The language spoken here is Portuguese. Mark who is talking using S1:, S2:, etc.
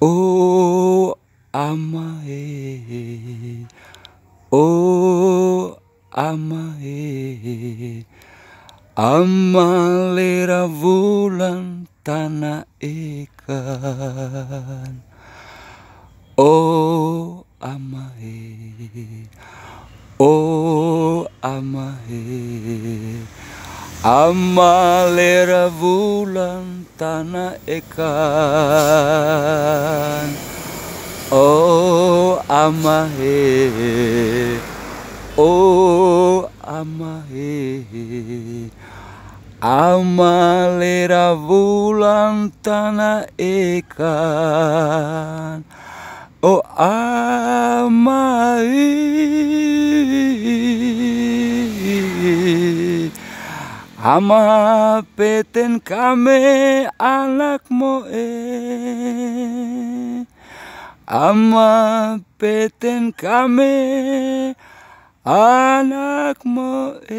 S1: Oh amae Oh amae Amalera vulan tanah ikan Oh amae Oh amae Amalera vulan tana ekan O amahe O amahe Amalera vulan tana ekan O amahe Ama peten kame anak moe Ama peten kame anak moe